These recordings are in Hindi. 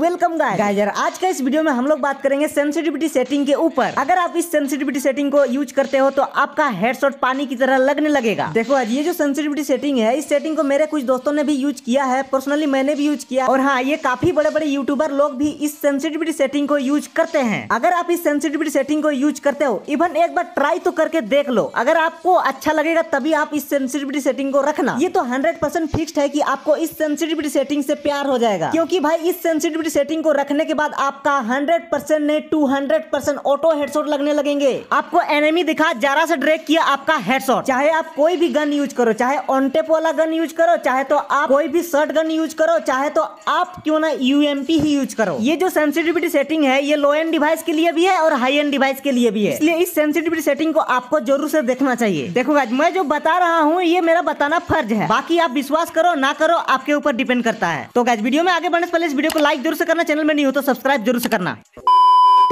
वेलकम गाइस गाइस यार आज का इस वीडियो में हम लोग बात करेंगे सेंसिटिविटी सेटिंग के ऊपर अगर आप इस सेंसिटिविटी सेटिंग को यूज करते हो तो आपका हेडशॉट पानी की तरह लगने लगेगा देखो आज ये जो सेंसिटिविटी सेटिंग है इस सेटिंग को मेरे कुछ दोस्तों ने भी यूज किया है पर्सनली मैंने भी यूज किया और हाँ ये काफी बड़े बड़े यूट्यूबर लोग भी इस सेंसिटिविटी सेटिंग को यूज करते हैं अगर आप इस सेंसिटिविटी सेटिंग को यूज करते हो इवन एक बार ट्राई तो करके देख लो अगर आपको अच्छा लगेगा तभी आप इस सेंसिटिविटी सेटिंग को रखना ये तो हंड्रेड फिक्स्ड है की आपको इस सेंसिटिविटी सेटिंग से प्यार हो जाएगा क्योंकि भाई इस सेंसिटिविटी एक्टिविटी सेटिंग को रखने के बाद आपका 100 परसेंट ने हंड्रेड परसेंट ऑटो हेडसॉट लगने लगेंगे आपको एनिमी दिखा जरा से ड्रेक किया आपका हेडसॉट चाहे आप कोई भी गन यूज करो चाहे ऑनटेप वाला गन यूज करो चाहे तो आप कोई भी शर्ट गन यूज करो चाहे तो आप क्यों ना यूएमपी ही यूज करो ये जो सेंसिटिविटी सेटिंग है ये लो एंड डिवाइस के लिए भी है और हाई एंड डिवाइस के लिए भी है इसलिए इस सेंसिटिविटी सेटिंग को आपको जरूर से देखना चाहिए देखो आज मैं जो बता रहा हूँ ये मेरा बताना फर्ज है बाकी आप विश्वास करो ना करो आपके ऊपर डिपेंड करता है तो गाज वीडियो में आगे बढ़ने से पहले इस वीडियो को लाइक जरूर जरूर से करना चैनल में नहीं हो तो सब्सक्राइब जरूर से करना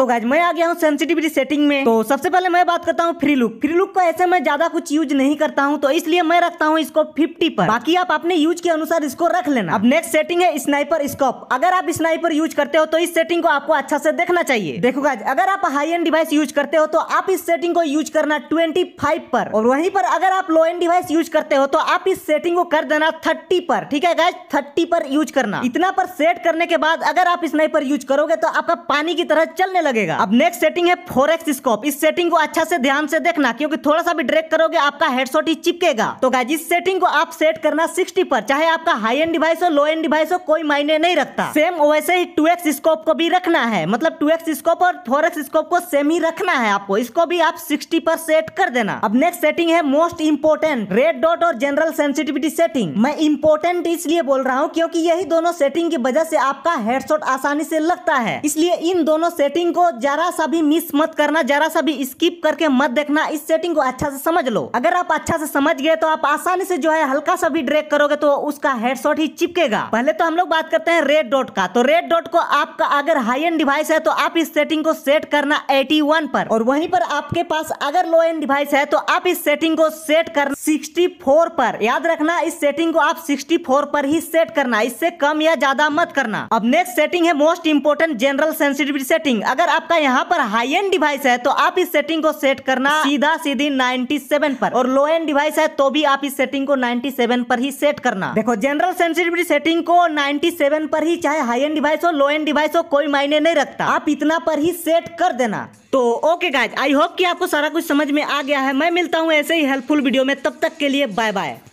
तो गाइज मैं आ गया हूँ सेंसिटिविटी सेटिंग में तो सबसे पहले मैं बात करता हूँ फ्री लुक फ्री लुक को ऐसे मैं ज्यादा कुछ यूज नहीं करता हूँ तो इसलिए मैं रखता हूँ इसको फिफ्टी पर बाकी आप अपने यूज के अनुसार इसको रख लेना अब नेक्स्ट सेटिंग है स्नाइपर स्कोप अगर आप स्नाइपर यूज करते हो तो इस सेटिंग को आपको अच्छा से देखना चाहिए देखो गाइज अगर आप हाई एंड डिवाइस यूज करते हो तो आप इस सेटिंग को यूज करना ट्वेंटी पर और वहीं पर अगर आप लो एंड डिवाइस यूज करते हो तो आप इस सेटिंग को कर देना थर्टी पर ठीक है गाइज थर्टी पर यूज करना इतना पर सेट करने के बाद अगर आप स्नाइपर यूज करोगे तो आपका पानी की तरह चलने लगे लगेगा अब नेक्स्ट सेटिंग है फोरेक्स स्कोप इस सेटिंग को अच्छा से ध्यान से देखना क्योंकि थोड़ा सा भी ड्रेक करोगे आपका हेडशॉट ही चिपकेगा तो गाइज इस सेटिंग को आप सेट करना 60 पर चाहे आपका हाई एंड डिवाइस हो लो एंड डिवाइस हो कोई मायने नहीं रखता सेम वैसे ही टू स्कोप को भी रखना है मतलब टू स्कोप और फोर स्कोप को सेम ही रखना है आपको इसको भी आप सिक्सटी पर सेट कर देना अब नेक्स्ट सेटिंग है मोस्ट इम्पोर्टेंट रेड डॉट और जनरल सेंसिटिविटी सेटिंग मैं इम्पोर्टेंट इसलिए बोल रहा हूँ क्योंकि यही दोनों सेटिंग की वजह से आपका हेडशॉट आसानी से लगता है इसलिए इन दोनों सेटिंग को जरा सा भी मिस मत करना जरा सा भी स्किप करके मत देखना इस सेटिंग को अच्छा से समझ लो अगर आप अच्छा से समझ गए तो आप आसानी से जो है हल्का सा भी ड्रैग करोगे तो उसका हेडशॉट ही चिपकेगा पहले तो हम लोग बात करते हैं रेड डॉट का तो रेड डॉट को आपका अगर हाई एंड डिवाइस है तो आप इस सेटिंग को सेट करना वन पर और वहीं पर आपके पास अगर लो एंड डिवाइस है तो आप इस सेटिंग को सेट करना फोर पर याद रखना इस सेटिंग को आप फोर पर ही सेट करना इससे कम या ज्यादा मत करना अब नेक्स्ट सेटिंग है most important general sensitivity setting अगर अगर आपका यहाँ पर हाई एंड डिवाइस है तो आप इस सेटिंग को सेट करना सीधा सीधी 97 पर और लो एंड डिवाइस है तो भी आप इस सेटिंग को 97 पर ही सेट करना देखो जनरल सेंसिटिविटी सेटिंग को 97 पर ही चाहे हाई एंड डिवाइस हो लो एंड डिवाइस हो कोई मायने नहीं रखता आप इतना पर ही सेट कर देना तो ओके गाइज आई होप कि आपको सारा कुछ समझ में आ गया है मैं मिलता हूँ ऐसे ही हेल्पफुल वीडियो में तब तक के लिए बाय बाय